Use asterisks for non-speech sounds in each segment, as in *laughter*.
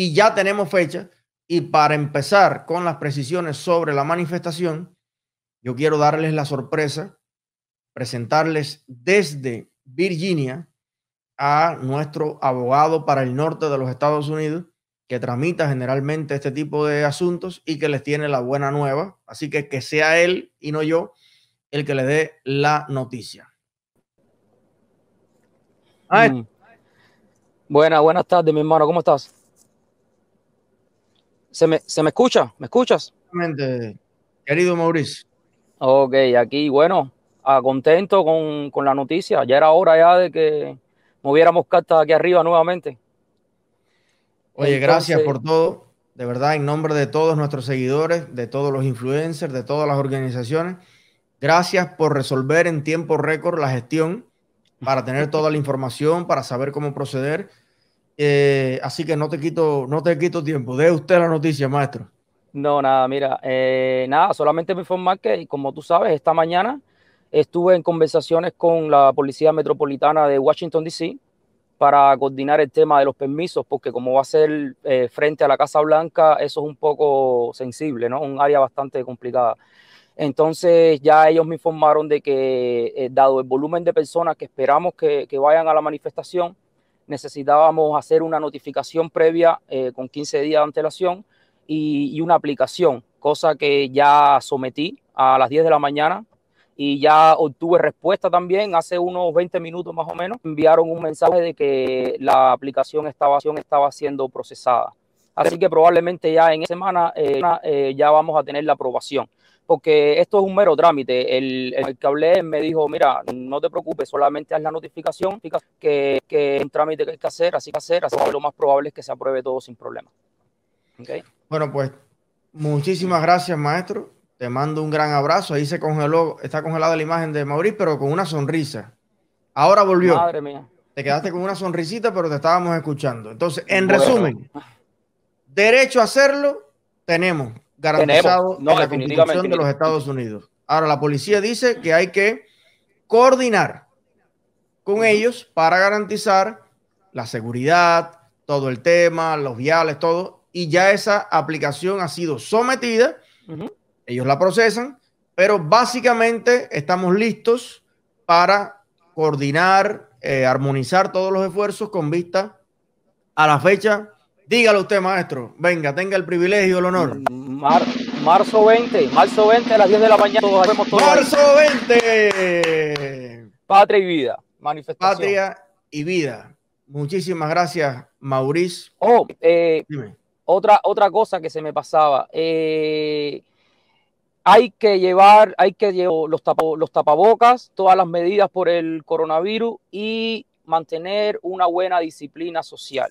y ya tenemos fecha. Y para empezar con las precisiones sobre la manifestación, yo quiero darles la sorpresa, presentarles desde Virginia a nuestro abogado para el norte de los Estados Unidos, que tramita generalmente este tipo de asuntos y que les tiene la buena nueva. Así que que sea él y no yo el que le dé la noticia. Mm. Buenas, buenas tardes, mi hermano. ¿Cómo estás? ¿Se me, ¿Se me escucha? ¿Me escuchas? Querido Mauricio. Ok, aquí, bueno, ah, contento con, con, la noticia. Ya era hora ya de que moviéramos cartas aquí arriba nuevamente. Oye, gracias por todo. De verdad, en nombre de todos nuestros seguidores, de todos los influencers, de todas las organizaciones, gracias por resolver en tiempo récord la gestión para tener toda la información, para saber cómo proceder eh, así que no te quito, no te quito tiempo. de usted la noticia, maestro. No, nada, mira, eh, nada, solamente me informar que, como tú sabes, esta mañana estuve en conversaciones con la Policía Metropolitana de Washington, D.C., para coordinar el tema de los permisos, porque como va a ser eh, frente a la Casa Blanca, eso es un poco sensible, ¿no? Un área bastante complicada. Entonces ya ellos me informaron de que, dado el volumen de personas que esperamos que vayan a la manifestación, necesitábamos hacer una notificación previa eh, con 15 días de antelación y, una aplicación, cosa que ya sometí a las 10 de la mañana y ya obtuve respuesta también hace unos 20 minutos más o menos. Enviaron un mensaje de que la aplicación estaba, estaba siendo procesada. Así que probablemente ya en esta semana eh, eh, ya vamos a tener la aprobación porque esto es un mero trámite. El, el, que hablé me dijo, mira, no te preocupes, solamente haz la notificación que, que es un trámite que hay que hacer, así que hacer, así que lo más probable es que se apruebe todo sin problema. Bueno, pues muchísimas gracias, maestro. Te mando un gran abrazo. Ahí se congeló, está congelada la imagen de Mauricio, pero con una sonrisa. Ahora volvió. Madre mía. Te quedaste con una sonrisita, pero te estábamos escuchando. Entonces, en resumen, derecho a hacerlo tenemos, garantizado no, en la Constitución de los Estados Unidos. Ahora, la policía dice que hay que coordinar con ellos para garantizar la seguridad, todo el tema, los viales, todo. Y ya esa aplicación ha sido sometida, ellos la procesan, pero básicamente estamos listos para coordinar, eh, armonizar todos los esfuerzos con vista a la fecha Dígalo usted, maestro. Venga, tenga el privilegio, el honor. marzo 20, marzo 20 a las 10 de la mañana. marzo 20. Patria y vida. Manifestación. Patria y vida. Muchísimas gracias, Mauricio. Oh, eh, Otra, otra cosa que se me pasaba. Eh, hay que llevar, hay que llevar los, los tapabocas, todas las medidas por el coronavirus y mantener una buena disciplina social.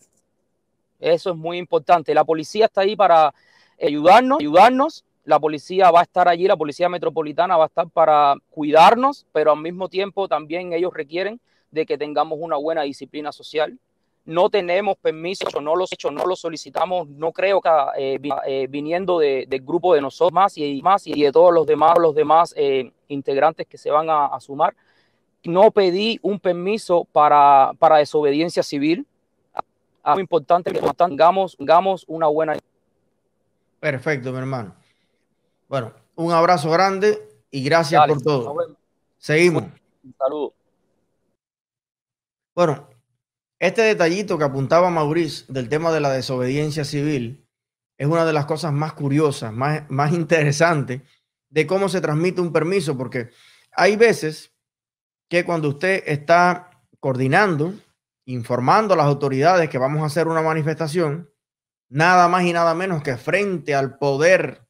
Eso es muy importante. La policía está ahí para ayudarnos, ayudarnos. La policía va a estar allí, la policía metropolitana va a estar para cuidarnos, pero al mismo tiempo también ellos requieren de que tengamos una buena disciplina social. No tenemos permisos, no los no los solicitamos, no creo que eh, eh, viniendo de, del grupo de nosotros más y más y de todos los demás, los demás eh, integrantes que se van a, sumar. No pedí un permiso para desobediencia civil, muy importante que tengamos, una buena. Perfecto, mi hermano. Bueno, un abrazo grande y gracias por todo. Seguimos. Saludos. Bueno, este detallito que apuntaba Mauricio del tema de la desobediencia civil es una de las cosas más curiosas, más, más interesantes de cómo se transmite un permiso, porque hay veces que cuando usted está coordinando informando a las autoridades que vamos a hacer una manifestación, nada más y nada menos que frente al poder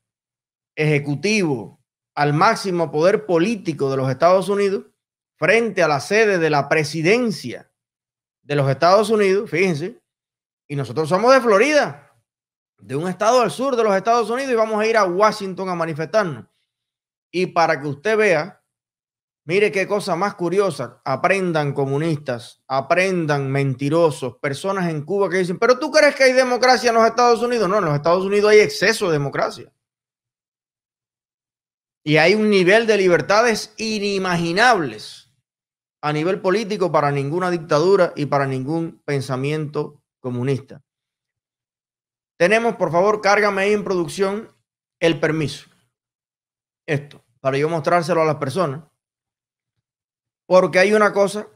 ejecutivo, al máximo poder político de los Estados Unidos, frente a la sede de la presidencia de los Estados Unidos, fíjense, y nosotros somos de Florida, de un estado al sur de los Estados Unidos, y vamos a ir a Washington a manifestarnos. Y para que usted vea Mire qué cosa más curiosa. Aprendan comunistas, aprendan mentirosos, personas en Cuba que dicen, pero tú crees que hay democracia en los Estados Unidos. No, en los Estados Unidos hay exceso de democracia. Y hay un nivel de libertades inimaginables a nivel político para ninguna dictadura y para ningún pensamiento comunista. Tenemos, por favor, cárgame ahí en producción el permiso. Esto, para yo mostrárselo a las personas porque hay una cosa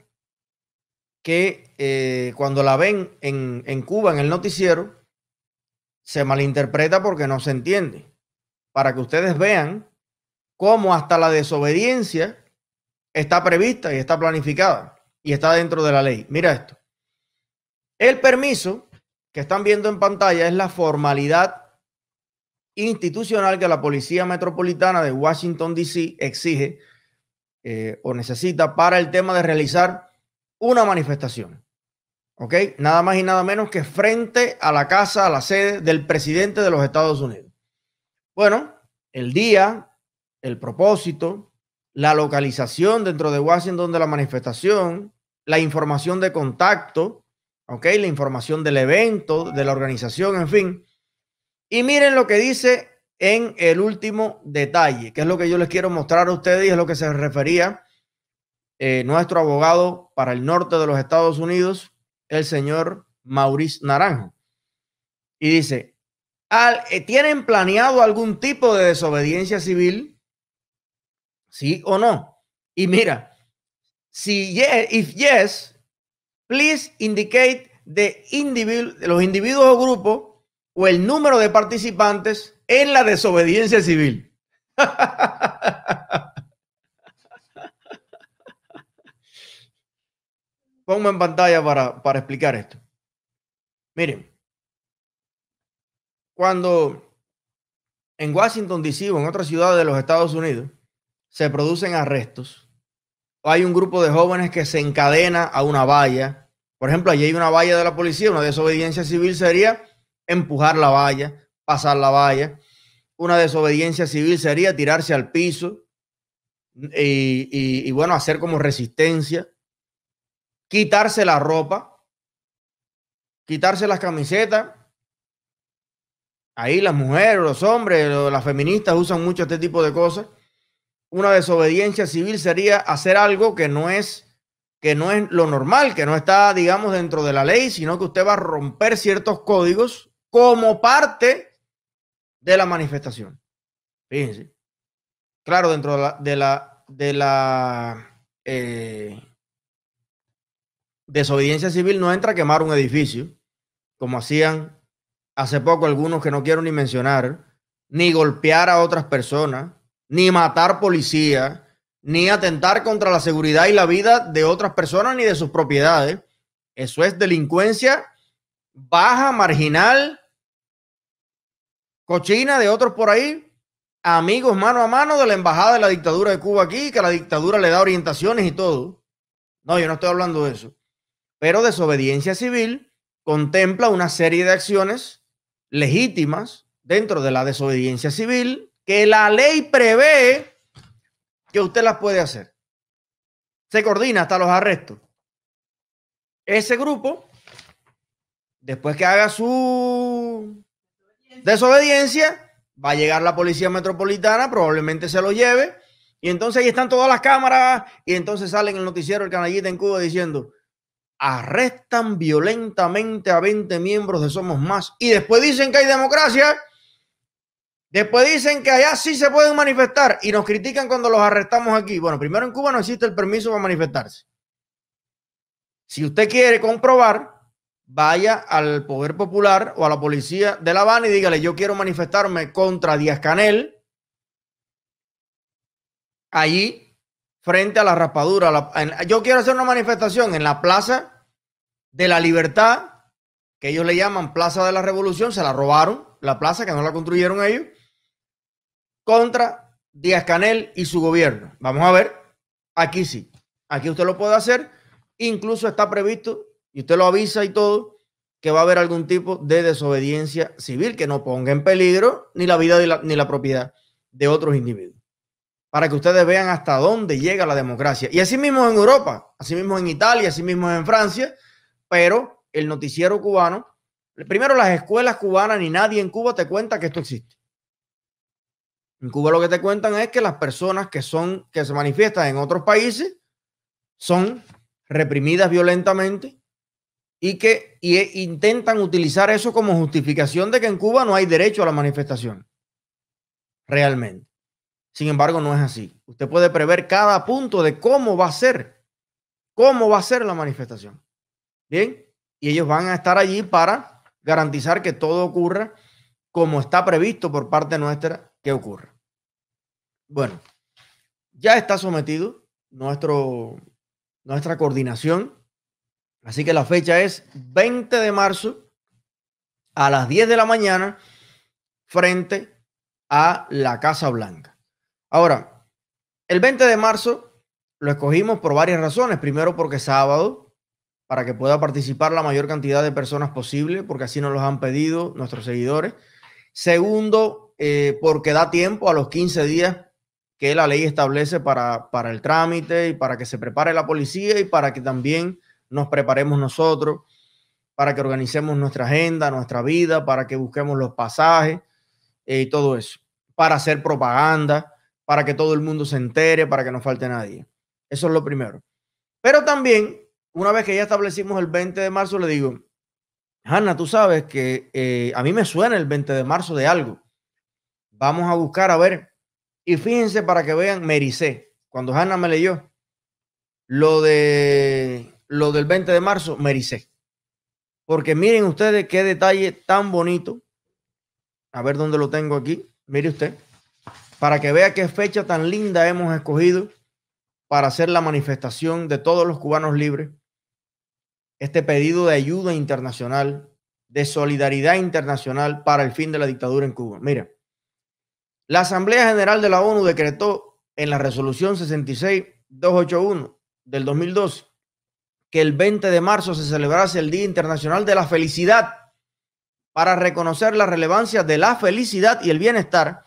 que eh, cuando la ven en, en Cuba, en el noticiero, se malinterpreta porque no se entiende. Para que ustedes vean cómo hasta la desobediencia está prevista y está planificada y está dentro de la ley. Mira esto. El permiso que están viendo en pantalla es la formalidad institucional que la Policía Metropolitana de Washington, D.C. exige eh, o necesita para el tema de realizar una manifestación. ¿Ok? Nada más y nada menos que frente a la casa, a la sede del presidente de los Estados Unidos. Bueno, el día, el propósito, la localización dentro de Washington de la manifestación, la información de contacto, ¿ok? La información del evento, de la organización, en fin. Y miren lo que dice en el último detalle, que es lo que yo les quiero mostrar a ustedes y es lo que se refería eh, nuestro abogado para el norte de los Estados Unidos, el señor Maurice Naranjo. Y dice, eh, ¿tienen planeado algún tipo de desobediencia civil? ¿Sí o no? Y mira, si yes, if yes, please indicate the los individuos o grupos o el número de participantes en la desobediencia civil. *laughs* Pongo en pantalla para, para explicar esto. Miren, cuando en Washington, D.C. o en otras ciudades de los Estados Unidos se producen arrestos, hay un grupo de jóvenes que se encadena a una valla. Por ejemplo, allí hay una valla de la policía, una desobediencia civil sería empujar la valla, pasar la valla. Una desobediencia civil sería tirarse al piso y, bueno, hacer como resistencia, quitarse la ropa, quitarse las camisetas. Ahí las mujeres, los hombres, las feministas usan mucho este tipo de cosas. Una desobediencia civil sería hacer algo que no es que no es lo normal, que no está, digamos, dentro de la ley, sino que usted va a romper ciertos códigos como parte de la manifestación. Fíjense. Claro, dentro de la, de la, eh, desobediencia civil no entra a quemar un edificio, como hacían hace poco algunos que no quiero ni mencionar, ni golpear a otras personas, ni matar policías, ni atentar contra la seguridad y la vida de otras personas ni de sus propiedades. Eso es delincuencia baja, marginal, cochina de otros por ahí, amigos mano a mano de la embajada de la dictadura de Cuba aquí, que la dictadura le da orientaciones y todo. No, yo no estoy hablando de eso. Pero desobediencia civil contempla una serie de acciones legítimas dentro de la desobediencia civil que la ley prevé que usted las puede hacer. Se coordina hasta los arrestos. Ese grupo, después que haga su desobediencia, va a llegar la policía metropolitana, probablemente se lo lleve. Y entonces ahí están todas las cámaras y entonces salen en el noticiero el canallita en Cuba diciendo, arrestan violentamente a 20 miembros de Somos Más. Y después dicen que hay democracia. Después dicen que allá sí se pueden manifestar y nos critican cuando los arrestamos aquí. Bueno, primero en Cuba no existe el permiso para manifestarse. Si usted quiere comprobar vaya al Poder Popular o a la policía de La Habana y dígale, yo quiero manifestarme contra Díaz Canel allí frente a la raspadura. yo quiero hacer una manifestación en la Plaza de la Libertad, que ellos le llaman Plaza de la Revolución, se la robaron, la plaza que no la construyeron ellos, contra Díaz Canel y su gobierno. Vamos a ver, aquí sí, aquí usted lo puede hacer, incluso está previsto y usted lo avisa y todo, que va a haber algún tipo de desobediencia civil que no ponga en peligro ni la vida ni la, propiedad de otros individuos. Para que ustedes vean hasta dónde llega la democracia. Y así mismo en Europa, así mismo en Italia, así mismo en Francia, pero el noticiero cubano, primero las escuelas cubanas ni nadie en Cuba te cuenta que esto existe. En Cuba lo que te cuentan es que las personas que son que se manifiestan en otros países son reprimidas violentamente, y que e, intentan utilizar eso como justificación de que en Cuba no hay derecho a la manifestación. Realmente. Sin embargo, no es así. Usted puede prever cada punto de cómo va a ser, cómo va a ser la manifestación. Bien, y ellos van a estar allí para garantizar que todo ocurra como está previsto por parte nuestra que ocurra. Bueno, ya está sometido nuestro, nuestra coordinación Así que la fecha es 20 de marzo a las 10 de la mañana frente a la Casa Blanca. Ahora, el 20 de marzo lo escogimos por varias razones. Primero porque sábado, para que pueda participar la mayor cantidad de personas posible, porque así nos los han pedido nuestros seguidores. Segundo, eh, porque da tiempo a los 15 días que la ley establece para el trámite y para que se prepare la policía y para que también nos preparemos nosotros, para que organicemos nuestra agenda, nuestra vida, para que busquemos los pasajes eh, y todo eso, para hacer propaganda, para que todo el mundo se entere, para que no falte nadie. Eso es lo primero. Pero también, una vez que ya establecimos el 20 de marzo, le digo, Hanna, tú sabes que eh, a mí me suena el 20 de marzo de algo. Vamos a buscar, a ver. Y fíjense para que vean, me Cuando Hanna me leyó lo de lo del 20 de marzo, me Porque miren ustedes qué detalle tan bonito. A ver dónde lo tengo aquí. Mire usted. Para que vea qué fecha tan linda hemos escogido para hacer la manifestación de todos los cubanos libres. Este pedido de ayuda internacional, de solidaridad internacional para el fin de la dictadura en Cuba. Mira, la Asamblea General de la ONU decretó en la resolución 66-281 del 2012 que el 20 de marzo se celebrase el Día Internacional de la Felicidad para reconocer la relevancia de la felicidad y el bienestar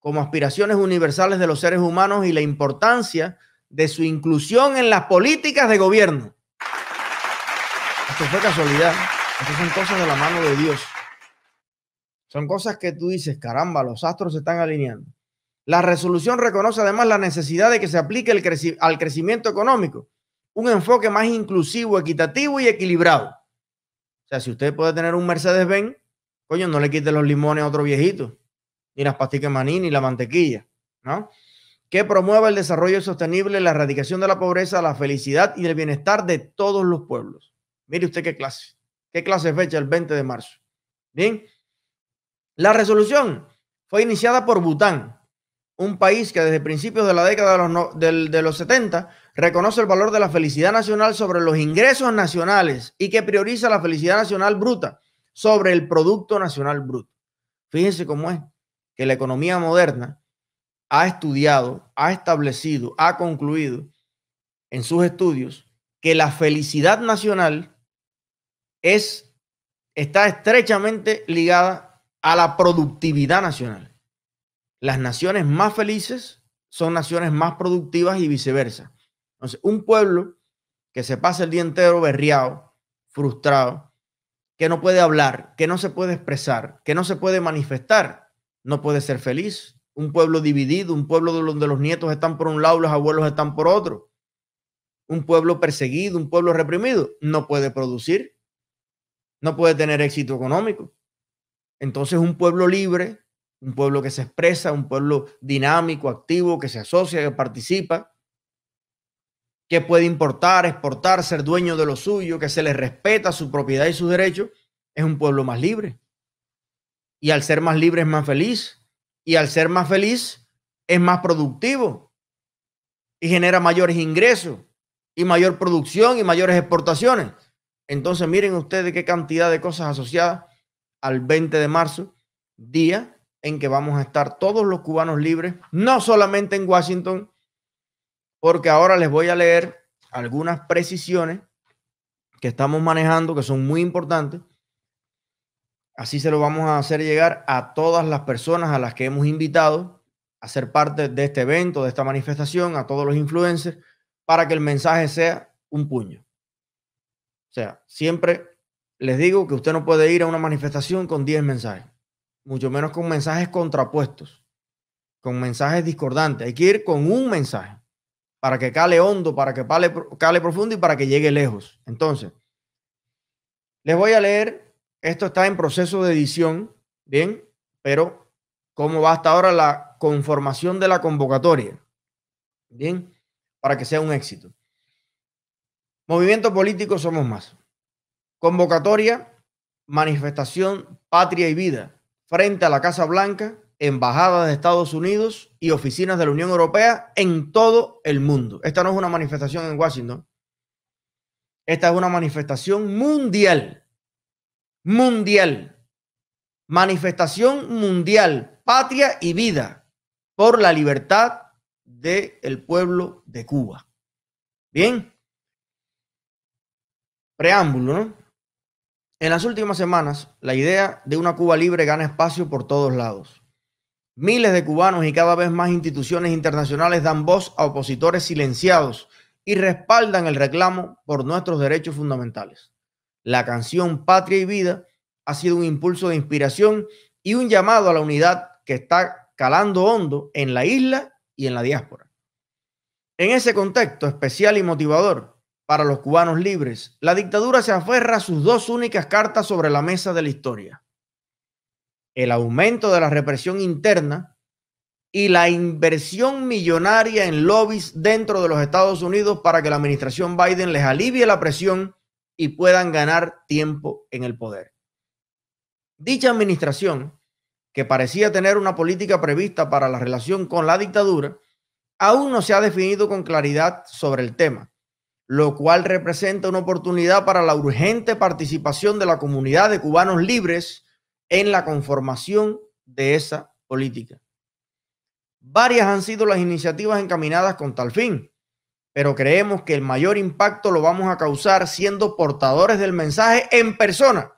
como aspiraciones universales de los seres humanos y la importancia de su inclusión en las políticas de gobierno. Esto fue casualidad. Estas son cosas de la mano de Dios. Son cosas que tú dices, caramba, los astros se están alineando. La resolución reconoce además la necesidad de que se aplique el al crecimiento económico un enfoque más inclusivo, equitativo y equilibrado. O sea, si usted puede tener un Mercedes-Benz, coño, no le quite los limones a otro viejito, ni las pastillas maní, ni la mantequilla, ¿no? Que promueva el desarrollo sostenible, la erradicación de la pobreza, la felicidad y el bienestar de todos los pueblos. Mire usted qué clase, qué clase fecha el 20 de marzo. Bien, la resolución fue iniciada por Bután, un país que desde principios de la década de los, de los 70 reconoce el valor de la felicidad nacional sobre los ingresos nacionales y que prioriza la felicidad nacional bruta sobre el Producto Nacional Bruto. Fíjense cómo es que la economía moderna ha estudiado, ha establecido, ha concluido en sus estudios que la felicidad nacional es, está estrechamente ligada a la productividad nacional. Las naciones más felices son naciones más productivas y viceversa. Entonces, un pueblo que se pasa el día entero berriado, frustrado, que no puede hablar, que no se puede expresar, que no se puede manifestar, no puede ser feliz. Un pueblo dividido, un pueblo donde los nietos están por un lado los abuelos están por otro. Un pueblo perseguido, un pueblo reprimido, no puede producir, no puede tener éxito económico. Entonces un pueblo libre, un pueblo que se expresa, un pueblo dinámico, activo, que se asocia, que participa, que puede importar, exportar, ser dueño de lo suyo, que se le respeta su propiedad y sus derechos, es un pueblo más libre. Y al ser más libre es más feliz. Y al ser más feliz es más productivo. Y genera mayores ingresos y mayor producción y mayores exportaciones. Entonces miren ustedes qué cantidad de cosas asociadas al 20 de marzo, día en que vamos a estar todos los cubanos libres, no solamente en Washington, porque ahora les voy a leer algunas precisiones que estamos manejando que son muy importantes. Así se lo vamos a hacer llegar a todas las personas a las que hemos invitado a ser parte de este evento, de esta manifestación, a todos los influencers, para que el mensaje sea un puño. O sea, siempre les digo que usted no puede ir a una manifestación con 10 mensajes, mucho menos con mensajes contrapuestos, con mensajes discordantes. Hay que ir con un mensaje para que cale hondo, para que cale, profundo y para que llegue lejos. Entonces, les voy a leer, esto está en proceso de edición, bien, pero cómo va hasta ahora la conformación de la convocatoria, bien, para que sea un éxito. Movimiento político Somos Más. Convocatoria, manifestación, patria y vida, frente a la Casa Blanca, embajadas de Estados Unidos y oficinas de la Unión Europea en todo el mundo. Esta no es una manifestación en Washington. Esta es una manifestación mundial. Mundial. Manifestación mundial. Patria y vida por la libertad del pueblo de Cuba. Bien. Preámbulo, ¿no? En las últimas semanas, la idea de una Cuba libre gana espacio por todos lados. Miles de cubanos y cada vez más instituciones internacionales dan voz a opositores silenciados y respaldan el reclamo por nuestros derechos fundamentales. La canción Patria y Vida ha sido un impulso de inspiración y un llamado a la unidad que está calando hondo en la isla y en la diáspora. En ese contexto especial y motivador para los cubanos libres, la dictadura se aferra a sus dos únicas cartas sobre la mesa de la historia, el aumento de la represión interna y la inversión millonaria en lobbies dentro de los Estados Unidos para que la administración Biden les alivie la presión y puedan ganar tiempo en el poder. Dicha administración, que parecía tener una política prevista para la relación con la dictadura, aún no se ha definido con claridad sobre el tema, lo cual representa una oportunidad para la urgente participación de la comunidad de cubanos libres en la conformación de esa política. Varias han sido las iniciativas encaminadas con tal fin, pero creemos que el mayor impacto lo vamos a causar siendo portadores del mensaje en persona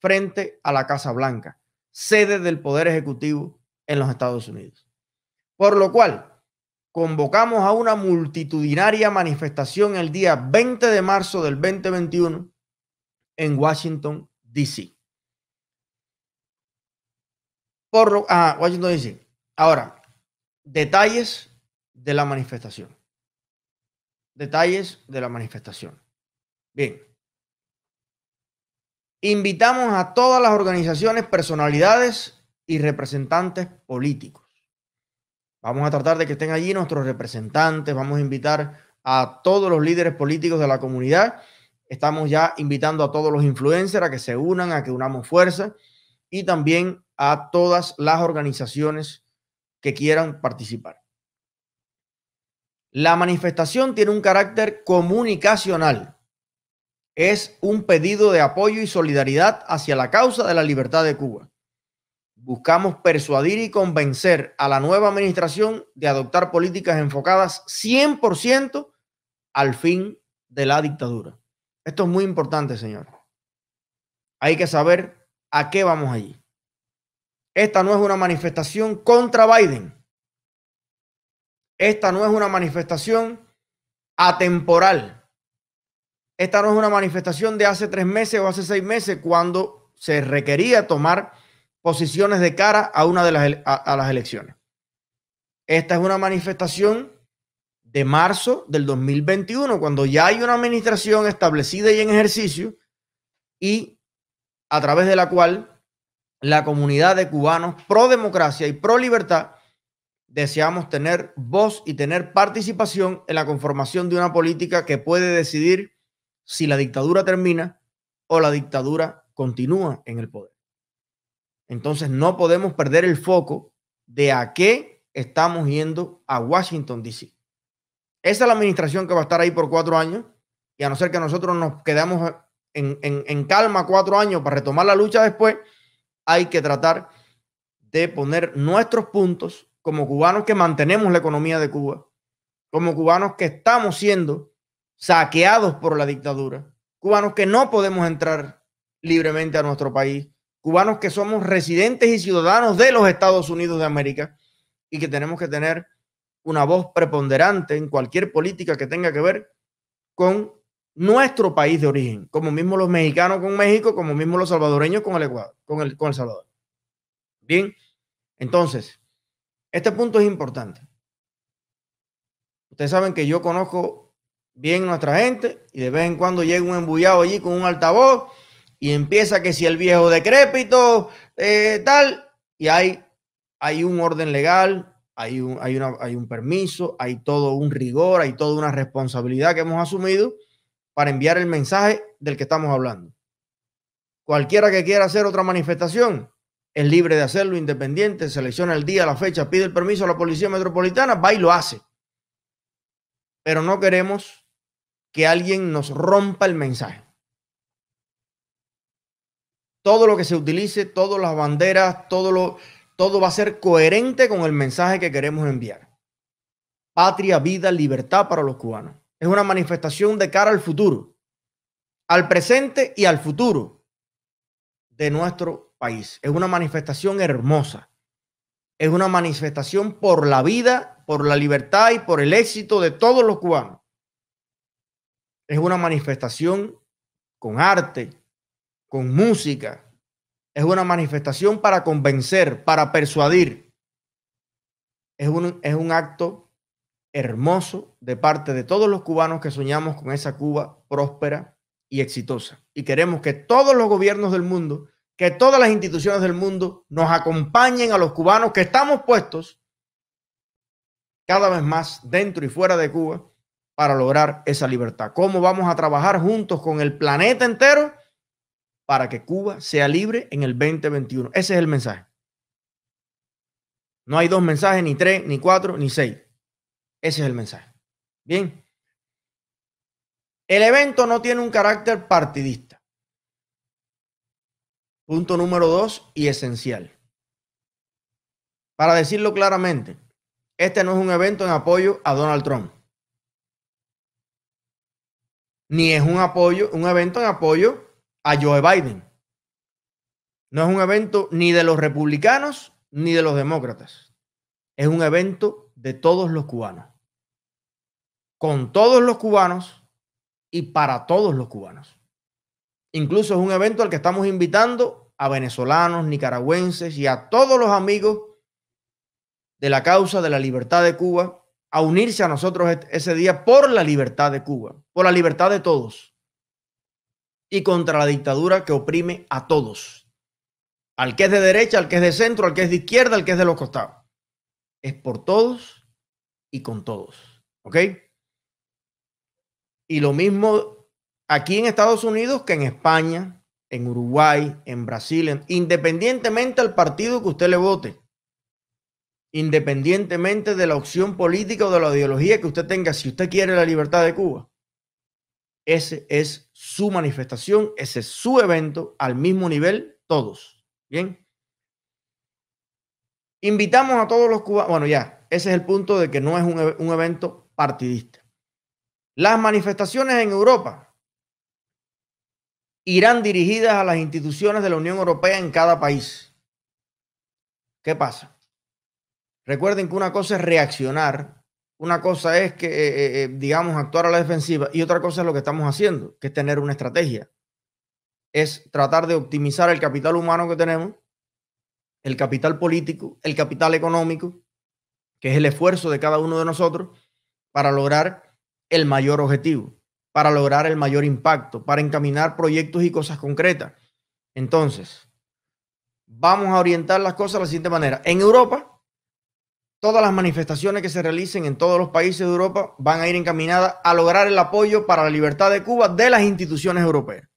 frente a la Casa Blanca, sede del Poder Ejecutivo en los Estados Unidos. Por lo cual, convocamos a una multitudinaria manifestación el día 20 de marzo del 2021 en Washington, D.C por ah, Washington DC. Ahora, detalles de la manifestación. Detalles de la manifestación. Bien. Invitamos a todas las organizaciones, personalidades y representantes políticos. Vamos a tratar de que estén allí nuestros representantes, vamos a invitar a todos los líderes políticos de la comunidad. Estamos ya invitando a todos los influencers a que se unan, a que unamos fuerza y también a todas las organizaciones que quieran participar. La manifestación tiene un carácter comunicacional. Es un pedido de apoyo y solidaridad hacia la causa de la libertad de Cuba. Buscamos persuadir y convencer a la nueva administración de adoptar políticas enfocadas 100% al fin de la dictadura. Esto es muy importante, señor. Hay que saber a qué vamos allí. Esta no es una manifestación contra Biden. Esta no es una manifestación atemporal. Esta no es una manifestación de hace tres meses o hace seis meses cuando se requería tomar posiciones de cara a una de las, las elecciones. Esta es una manifestación de marzo del 2021, cuando ya hay una administración establecida y en ejercicio y a través de la cual la comunidad de cubanos pro democracia y pro libertad, deseamos tener voz y tener participación en la conformación de una política que puede decidir si la dictadura termina o la dictadura continúa en el poder. Entonces no podemos perder el foco de a qué estamos yendo a Washington, D.C. Esa es la administración que va a estar ahí por cuatro años y a no ser que nosotros nos quedamos en, en calma cuatro años para retomar la lucha después, hay que tratar de poner nuestros puntos como cubanos que mantenemos la economía de Cuba, como cubanos que estamos siendo saqueados por la dictadura, cubanos que no podemos entrar libremente a nuestro país, cubanos que somos residentes y ciudadanos de los Estados Unidos de América y que tenemos que tener una voz preponderante en cualquier política que tenga que ver con nuestro país de origen, como mismo los mexicanos con México, como mismo los salvadoreños con el Ecuador, con el, con el Salvador. Bien, entonces, este punto es importante. Ustedes saben que yo conozco bien nuestra gente y de vez en cuando llega un embullado allí con un altavoz y empieza que si el viejo decrépito, eh, tal, y hay, hay un orden legal, hay un, hay, una, hay un permiso, hay todo un rigor, hay toda una responsabilidad que hemos asumido para enviar el mensaje del que estamos hablando. Cualquiera que quiera hacer otra manifestación es libre de hacerlo, independiente, selecciona el día, la fecha, pide el permiso a la Policía Metropolitana, va y lo hace. Pero no queremos que alguien nos rompa el mensaje. Todo lo que se utilice, todas las banderas, todo lo, todo va a ser coherente con el mensaje que queremos enviar. Patria, vida, libertad para los cubanos es una manifestación de cara al futuro, al presente y al futuro de nuestro país. Es una manifestación hermosa. Es una manifestación por la vida, por la libertad y por el éxito de todos los cubanos. Es una manifestación con arte, con música. Es una manifestación para convencer, para persuadir. Es un, es un acto hermoso de parte de todos los cubanos que soñamos con esa Cuba próspera y exitosa. Y queremos que todos los gobiernos del mundo, que todas las instituciones del mundo nos acompañen a los cubanos que estamos puestos cada vez más dentro y fuera de Cuba para lograr esa libertad. ¿Cómo vamos a trabajar juntos con el planeta entero para que Cuba sea libre en el 2021? Ese es el mensaje. No hay dos mensajes, ni tres, ni cuatro, ni seis. Ese es el mensaje. Bien. El evento no tiene un carácter partidista. Punto número dos y esencial. Para decirlo claramente, este no es un evento en apoyo a Donald Trump. Ni es un apoyo, un evento en apoyo a Joe Biden. No es un evento ni de los republicanos ni de los demócratas. Es un evento de todos los cubanos, con todos los cubanos y para todos los cubanos. Incluso es un evento al que estamos invitando a venezolanos, nicaragüenses y a todos los amigos de la causa de la libertad de Cuba a unirse a nosotros e-, ese día por la libertad de Cuba, por la libertad de todos y contra la dictadura que oprime a todos, al que es de derecha, al que es de centro, al que es de izquierda, al que es de los costados es por todos y con todos. ¿Ok? Y lo mismo aquí en Estados Unidos que en España, en Uruguay, en Brasil, independientemente del partido que usted le vote, independientemente de la opción política o de la ideología que usted tenga, si usted quiere la libertad de Cuba, ese es su manifestación, ese es su evento al mismo nivel, todos. Bien. Invitamos a todos los cubanos, bueno ya, ese es el punto de que no es e, un, evento partidista. Las manifestaciones en Europa irán dirigidas a las instituciones de la Unión Europea en cada país. ¿Qué pasa? Recuerden que una cosa es reaccionar, una cosa es que, eh, eh, eh, digamos, actuar a la defensiva y otra cosa es lo que estamos haciendo, que es tener una estrategia. Es tratar de optimizar el capital humano que tenemos el capital político, el capital económico, que es el esfuerzo de cada uno de nosotros para lograr el mayor objetivo, para lograr el mayor impacto, para encaminar proyectos y cosas concretas. Entonces, vamos a orientar las cosas de la siguiente manera. En Europa, todas las manifestaciones que se realicen en todos los países de Europa van a ir encaminadas a lograr el apoyo para la libertad de Cuba de las instituciones europeas,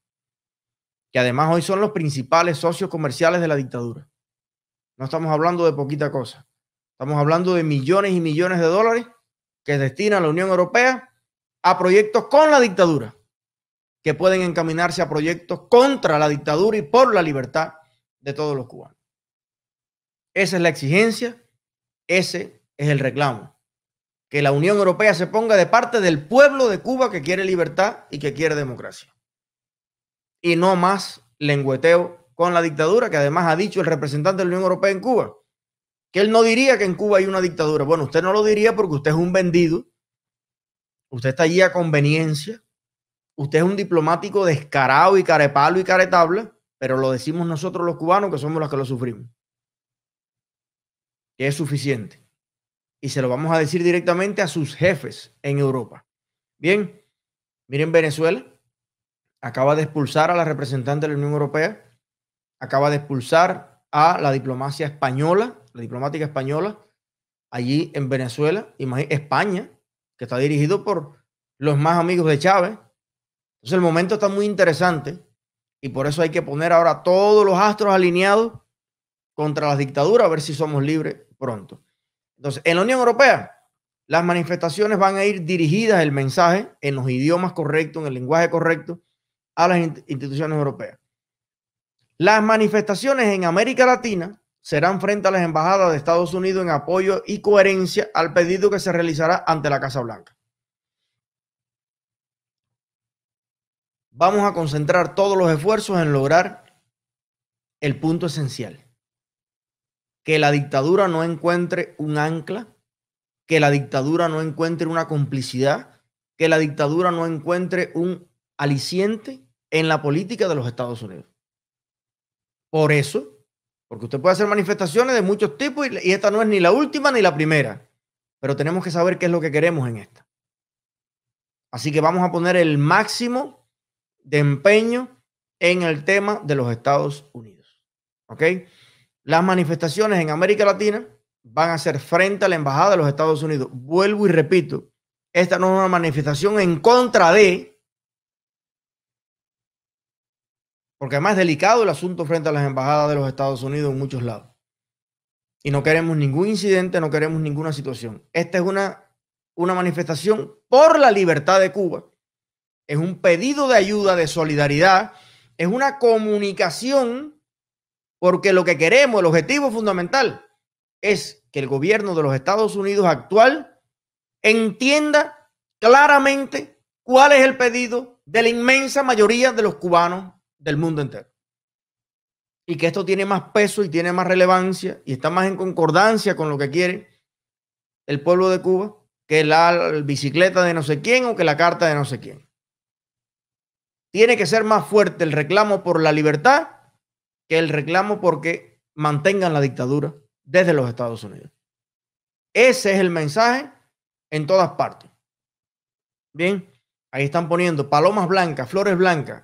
que además hoy son los principales socios comerciales de la dictadura. No estamos hablando de poquita cosa. Estamos hablando de millones y millones de dólares que destina la Unión Europea a proyectos con la dictadura, que pueden encaminarse a proyectos contra la dictadura y por la libertad de todos los cubanos. Esa es la exigencia, ese es el reclamo. Que la Unión Europea se ponga de parte del pueblo de Cuba que quiere libertad y que quiere democracia. Y no más lengüeteo con la dictadura, que además ha dicho el representante de la Unión Europea en Cuba, que él no diría que en Cuba hay una dictadura. Bueno, usted no lo diría porque usted es un vendido, usted está allí a conveniencia, usted es un diplomático descarado y carepalo y caretable pero lo decimos nosotros los cubanos que somos los que lo sufrimos. Que es suficiente. Y se lo vamos a decir directamente a sus jefes en Europa. Bien, miren Venezuela, acaba de expulsar a la representante de la Unión Europea acaba de expulsar a la diplomacia española, la diplomática española, allí en Venezuela, España, que está dirigido por los más amigos de Chávez. Entonces el momento está muy interesante y por eso hay que poner ahora todos los astros alineados contra las dictaduras, a ver si somos libres pronto. Entonces, en la Unión Europea, las manifestaciones van a ir dirigidas el mensaje en los idiomas correctos, en el lenguaje correcto, a las instituciones europeas. Las manifestaciones en América Latina serán frente a las embajadas de Estados Unidos en apoyo y coherencia al pedido que se realizará ante la Casa Blanca. Vamos a concentrar todos los esfuerzos en lograr el punto esencial, que la dictadura no encuentre un ancla, que la dictadura no encuentre una complicidad, que la dictadura no encuentre un aliciente en la política de los Estados Unidos. Por eso, porque usted puede hacer manifestaciones de muchos tipos y, esta no es ni la última ni la primera, pero tenemos que saber qué es lo que queremos en esta. Así que vamos a poner el máximo de empeño en el tema de los Estados Unidos. ¿Ok? Las manifestaciones en América Latina van a ser frente a la Embajada de los Estados Unidos. Vuelvo y repito, esta no es una manifestación en contra de, Porque además es delicado el asunto frente a las embajadas de los Estados Unidos en muchos lados. Y no queremos ningún incidente, no queremos ninguna situación. Esta es una, una manifestación por la libertad de Cuba. Es un pedido de ayuda, de solidaridad. Es una comunicación porque lo que queremos, el objetivo fundamental, es que el gobierno de los Estados Unidos actual entienda claramente cuál es el pedido de la inmensa mayoría de los cubanos del mundo entero. Y que esto tiene más peso y tiene más relevancia y está más en concordancia con lo que quiere el pueblo de Cuba que la bicicleta de no sé quién o que la carta de no sé quién. Tiene que ser más fuerte el reclamo por la libertad que el reclamo porque mantengan la dictadura desde los Estados Unidos. Ese es el mensaje en todas partes. Bien, ahí están poniendo palomas blancas, flores blancas,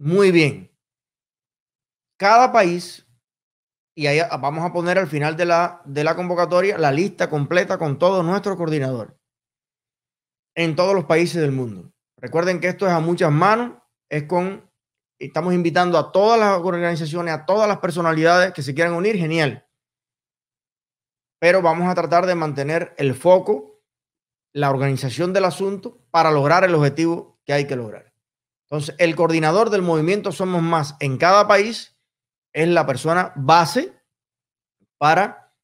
muy bien. Cada país, y ahí vamos a poner al final de la, de la convocatoria la lista completa con todo nuestro coordinador en todos los países del mundo. Recuerden que esto es a muchas manos, es con, estamos invitando a todas las organizaciones, a todas las personalidades que se quieran unir, genial. Pero vamos a tratar de mantener el foco, la organización del asunto para lograr el objetivo que hay que lograr. Entonces, el coordinador del movimiento Somos Más en cada país es la persona base para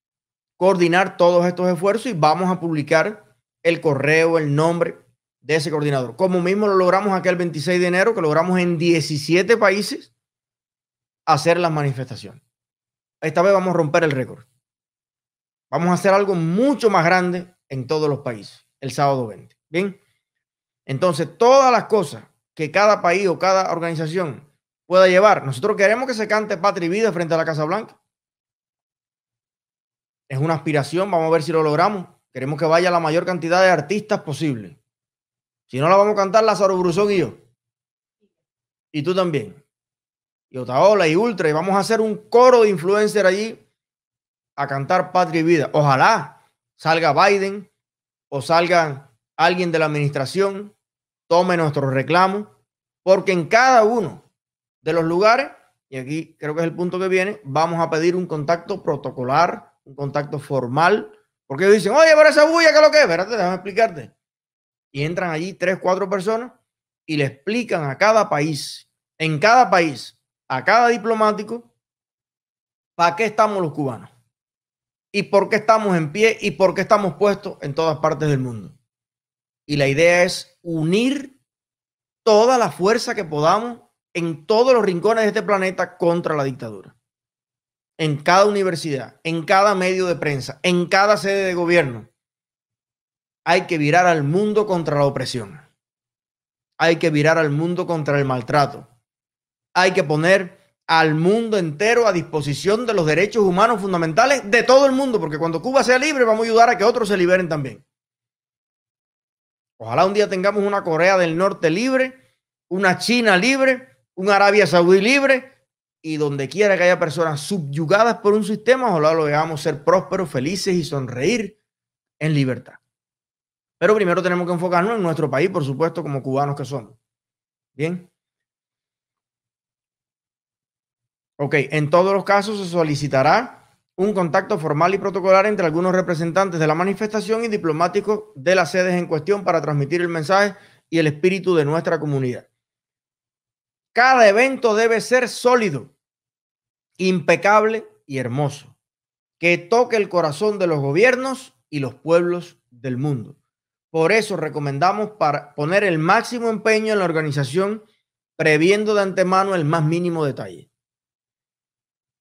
coordinar todos estos esfuerzos y vamos a publicar el correo, el nombre de ese coordinador. Como mismo lo logramos aquel 26 de enero, que logramos en 17 países hacer las manifestaciones. Esta vez vamos a romper el récord. Vamos a hacer algo mucho más grande en todos los países, el sábado 20. Bien. Entonces, todas las cosas que cada país o cada organización pueda llevar. Nosotros queremos que se cante Patria y Vida frente a la Casa Blanca. Es una aspiración, vamos a ver si lo logramos. Queremos que vaya la mayor cantidad de artistas posible. Si no la vamos a cantar Lázaro Brusón y yo. Y tú también. Y Otaola y Ultra. Y vamos a hacer un coro de influencer allí a cantar Patria y Vida. Ojalá salga Biden o salga alguien de la administración tome nuestro reclamo, porque en cada uno de los lugares, y aquí creo que es el punto que viene, vamos a pedir un contacto protocolar, un contacto formal, porque ellos dicen, oye, pero esa bulla, ¿qué es lo que es? Espérate, déjame explicarte. Y entran allí tres, cuatro personas y le explican a cada país, en cada país, a cada diplomático, para qué estamos los cubanos y por qué estamos en pie y por qué estamos puestos en todas partes del mundo. Y la idea es unir toda la fuerza que podamos en todos los rincones de este planeta contra la dictadura. En cada universidad, en cada medio de prensa, en cada sede de gobierno. Hay que virar al mundo contra la opresión. Hay que virar al mundo contra el maltrato. Hay que poner al mundo entero a disposición de los derechos humanos fundamentales de todo el mundo, porque cuando Cuba sea libre vamos a ayudar a que otros se liberen también. Ojalá un día tengamos una Corea del Norte libre, una China libre, un Arabia Saudí libre y donde quiera que haya personas subyugadas por un sistema, ojalá lo dejamos ser prósperos, felices y sonreír en libertad. Pero primero tenemos que enfocarnos en nuestro país, por supuesto, como cubanos que somos. Bien. Ok, en todos los casos se solicitará un contacto formal y protocolar entre algunos representantes de la manifestación y diplomáticos de las sedes en cuestión para transmitir el mensaje y el espíritu de nuestra comunidad. Cada evento debe ser sólido, impecable y hermoso, que toque el corazón de los gobiernos y los pueblos del mundo. Por eso recomendamos poner el máximo empeño en la organización, previendo de antemano el más mínimo detalle.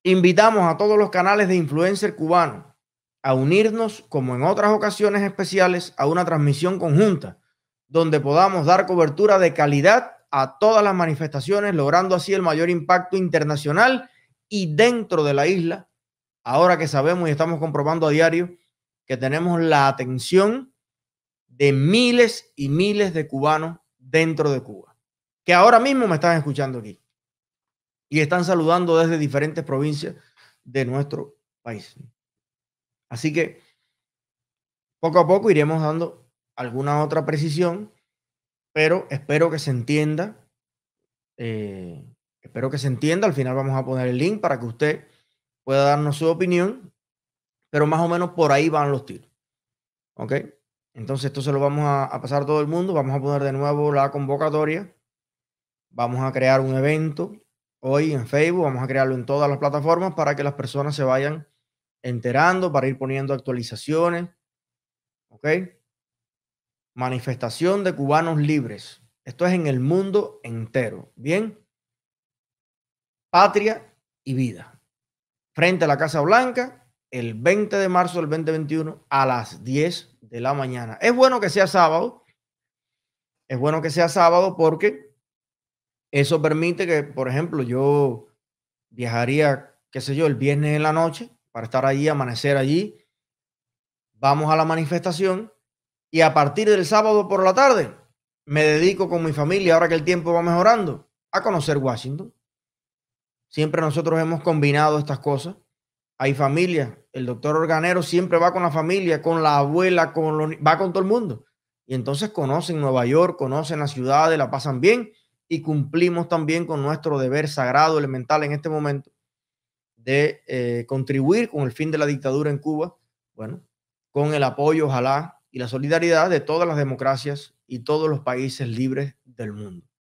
Invitamos a todos los canales de influencer cubano a unirnos, como en otras ocasiones especiales, a una transmisión conjunta, donde podamos dar cobertura de calidad a todas las manifestaciones, logrando así el mayor impacto internacional y dentro de la isla, ahora que sabemos y estamos comprobando a diario que tenemos la atención de miles y miles de cubanos dentro de Cuba, que ahora mismo me están escuchando aquí y están saludando desde diferentes provincias de nuestro país. Así que poco a poco iremos dando alguna otra precisión, pero espero que se entienda. Eh, espero que se entienda. Al final vamos a poner el link para que usted pueda darnos su opinión, pero más o menos por ahí van los tiros. ¿Ok? Entonces esto se lo vamos a, a pasar a todo el mundo. Vamos a poner de nuevo la convocatoria. Vamos a crear un evento hoy en Facebook, vamos a crearlo en todas las plataformas para que las personas se vayan enterando, para ir poniendo actualizaciones. ¿Ok? Manifestación de cubanos libres. Esto es en el mundo entero. Bien. Patria y vida. Frente a la Casa Blanca, el 20 de marzo del 2021 a las 10 de la mañana. Es bueno que sea sábado. Es bueno que sea sábado porque eso permite que, por ejemplo, yo viajaría, qué sé yo, el viernes en la noche para estar allí, amanecer allí. Vamos a la manifestación y a partir del sábado por la tarde me dedico con mi familia, ahora que el tiempo va mejorando, a conocer Washington. Siempre nosotros hemos combinado estas cosas. Hay familia, el doctor Organero siempre va con la familia, con la abuela, con va con todo el mundo. Y entonces conocen Nueva York, conocen la ciudad, la pasan bien y cumplimos también con nuestro deber sagrado, elemental en este momento, de eh, contribuir con el fin de la dictadura en Cuba, bueno, con el apoyo, ojalá, y la solidaridad de todas las democracias y todos los países libres del mundo.